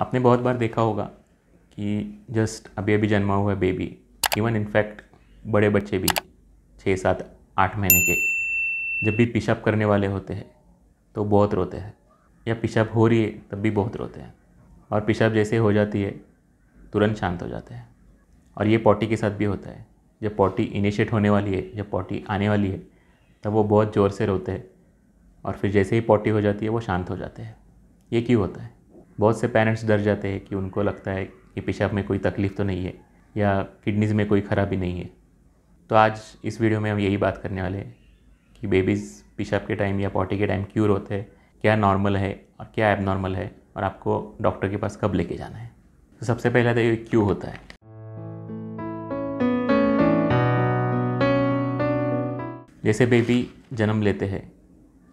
आपने बहुत बार देखा होगा कि जस्ट अभी अभी जन्मा हुआ है बेबी इवन इनफैक्ट बड़े बच्चे भी छः सात आठ महीने के जब भी पेशाब करने वाले होते हैं तो बहुत रोते हैं या पेशाब हो रही है तब भी बहुत रोते हैं और पेशाब जैसे हो जाती है तुरंत शांत हो जाते हैं और ये पॉटी के साथ भी होता है जब पॉटी इनिशिएट होने वाली है जब पॉटी आने वाली है तब वो बहुत ज़ोर से रोते हैं और फिर जैसे ही पॉटी हो जाती है वो शांत हो जाते हैं ये क्यों होता है बहुत से पेरेंट्स डर जाते हैं कि उनको लगता है कि पेशाब में कोई तकलीफ़ तो नहीं है या किडनीज़ में कोई ख़राबी नहीं है तो आज इस वीडियो में हम यही बात करने वाले हैं कि बेबीज़ पेशाब के टाइम या पॉटी के टाइम क्यों रोते हैं क्या नॉर्मल है और क्या एबनॉर्मल है और आपको डॉक्टर के पास कब लेके जाना है तो सबसे पहला तो ये क्यों होता है जैसे बेबी जन्म लेते हैं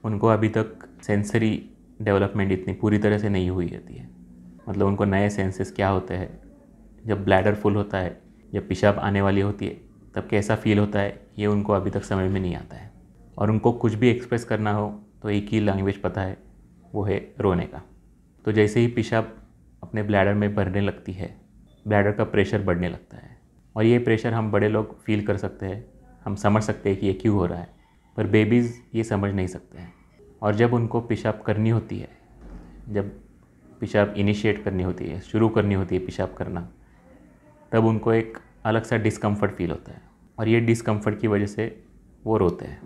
उनको अभी तक सेंसरी डेवलपमेंट इतनी पूरी तरह से नहीं हुई रहती है मतलब उनको नए सेंसेस क्या होते हैं जब ब्लैडर फुल होता है जब पेशाब आने वाली होती है तब कैसा फील होता है ये उनको अभी तक समझ में नहीं आता है और उनको कुछ भी एक्सप्रेस करना हो तो एक ही लैंग्वेज पता है वो है रोने का तो जैसे ही पेशाब अपने ब्लैडर में भरने लगती है ब्लैडर का प्रेशर बढ़ने लगता है और ये प्रेशर हम बड़े लोग फील कर सकते हैं हम समझ सकते हैं कि ये क्यों हो रहा है पर बेबीज़ ये समझ नहीं सकते हैं और जब उनको पेशाब करनी होती है जब पेशाब इनिशिएट करनी होती है शुरू करनी होती है पेशाब करना तब उनको एक अलग सा डिस्कम्फर्ट फील होता है और ये डिस्कम्फर्ट की वजह से वो रोते हैं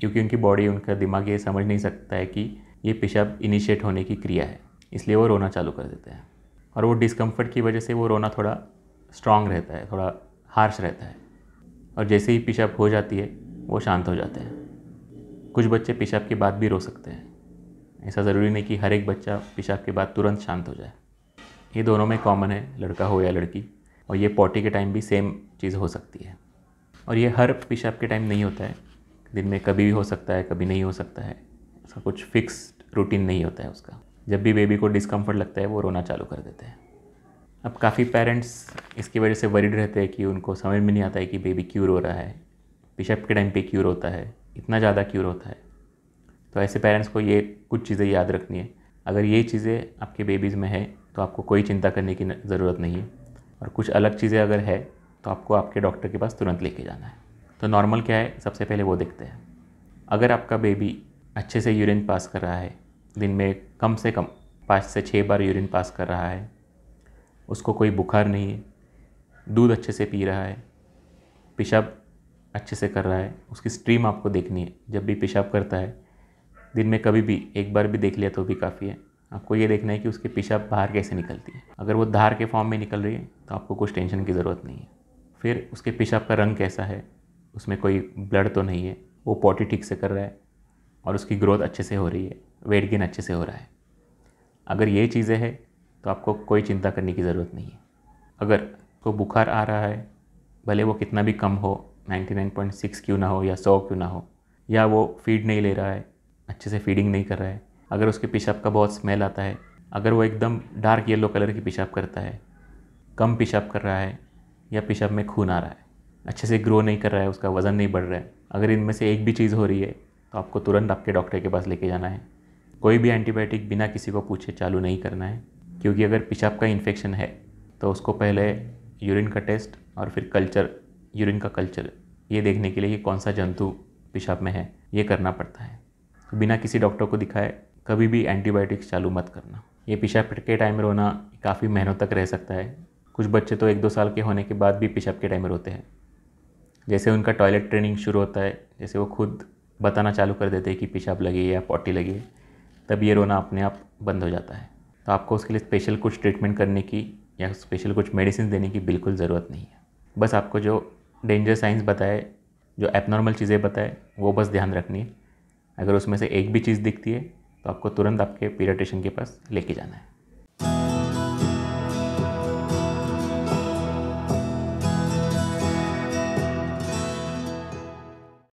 क्योंकि उनकी बॉडी उनका दिमाग ये समझ नहीं सकता है कि ये पेशाब इनिशिएट होने की क्रिया है इसलिए वो रोना चालू कर देते हैं और वो डिस्कम्फर्ट की वजह से वो रोना थोड़ा स्ट्रांग रहता है थोड़ा हार्श रहता है और जैसे ही पेशाब हो जाती है वो शांत हो जाते हैं कुछ बच्चे पेशाब के बाद भी रो सकते हैं ऐसा ज़रूरी नहीं कि हर एक बच्चा पेशाब के बाद तुरंत शांत हो जाए ये दोनों में कॉमन है लड़का हो या लड़की और ये पॉटी के टाइम भी सेम चीज़ हो सकती है और ये हर पेशाब के टाइम नहीं होता है दिन में कभी भी हो सकता है कभी नहीं हो सकता है उसका कुछ फिक्स रूटीन नहीं होता है उसका जब भी बेबी को डिस्कम्फर्ट लगता है वो रोना चालू कर देते हैं अब काफ़ी पेरेंट्स इसकी वजह से वरीड रहते हैं कि उनको समझ में नहीं आता है कि बेबी क्यों रो रहा है पेशाब के टाइम पे क्यों रोता है इतना ज़्यादा क्यूर होता है तो ऐसे पेरेंट्स को ये कुछ चीज़ें याद रखनी है अगर ये चीज़ें आपके बेबीज़ में है तो आपको कोई चिंता करने की ज़रूरत नहीं है और कुछ अलग चीज़ें अगर है तो आपको आपके डॉक्टर के पास तुरंत लेके जाना है तो नॉर्मल क्या है सबसे पहले वो देखते हैं अगर आपका बेबी अच्छे से यूरिन पास कर रहा है दिन में कम से कम पाँच से छः बार यूरिन पास कर रहा है उसको कोई बुखार नहीं है दूध अच्छे से पी रहा है पेशाब अच्छे से कर रहा है उसकी स्ट्रीम आपको देखनी है जब भी पेशाब करता है दिन में कभी भी एक बार भी देख लिया तो भी काफ़ी है आपको ये देखना है कि उसकी पेशाब बाहर कैसे निकलती है अगर वो धार के फॉर्म में निकल रही है तो आपको कुछ टेंशन की ज़रूरत नहीं है फिर उसके पेशाब का रंग कैसा है उसमें कोई ब्लड तो नहीं है वो पॉटी ठीक से कर रहा है और उसकी ग्रोथ अच्छे से हो रही है वेट गेन अच्छे से हो रहा है अगर ये चीज़ें हैं तो आपको कोई चिंता करने की ज़रूरत नहीं है अगर कोई बुखार आ रहा है भले वो कितना भी कम हो 99.6 क्यों ना हो या 100 क्यों ना हो या वो फीड नहीं ले रहा है अच्छे से फीडिंग नहीं कर रहा है अगर उसके पेशाब का बहुत स्मेल आता है अगर वो एकदम डार्क येलो कलर की पेशाब करता है कम पेशाब कर रहा है या पेशाब में खून आ रहा है अच्छे से ग्रो नहीं कर रहा है उसका वज़न नहीं बढ़ रहा है अगर इनमें से एक भी चीज़ हो रही है तो आपको तुरंत आपके डॉक्टर के पास लेके जाना है कोई भी एंटीबायोटिक बिना किसी को पूछे चालू नहीं करना है क्योंकि अगर पेशाब का इन्फेक्शन है तो उसको पहले यूरिन का टेस्ट और फिर कल्चर यूरिन का कल्चर ये देखने के लिए कि कौन सा जंतु पेशाब में है ये करना पड़ता है तो बिना किसी डॉक्टर को दिखाए कभी भी एंटीबायोटिक्स चालू मत करना ये पेशाब के टाइम रोना काफ़ी महीनों तक रह सकता है कुछ बच्चे तो एक दो साल के होने के बाद भी पेशाब के टाइम रोते हैं जैसे उनका टॉयलेट ट्रेनिंग शुरू होता है जैसे वो खुद बताना चालू कर देते हैं कि पेशाब लगी या पॉटी लगी है तब ये रोना अपने आप बंद हो जाता है तो आपको उसके लिए स्पेशल कुछ ट्रीटमेंट करने की या स्पेशल कुछ मेडिसिन देने की बिल्कुल ज़रूरत नहीं है बस आपको जो डेंजर साइंस बताए जो एबनॉर्मल चीज़ें बताए वो बस ध्यान रखनी है अगर उसमें से एक भी चीज़ दिखती है तो आपको तुरंत आपके पीडियाट्रिशियन के पास लेके जाना है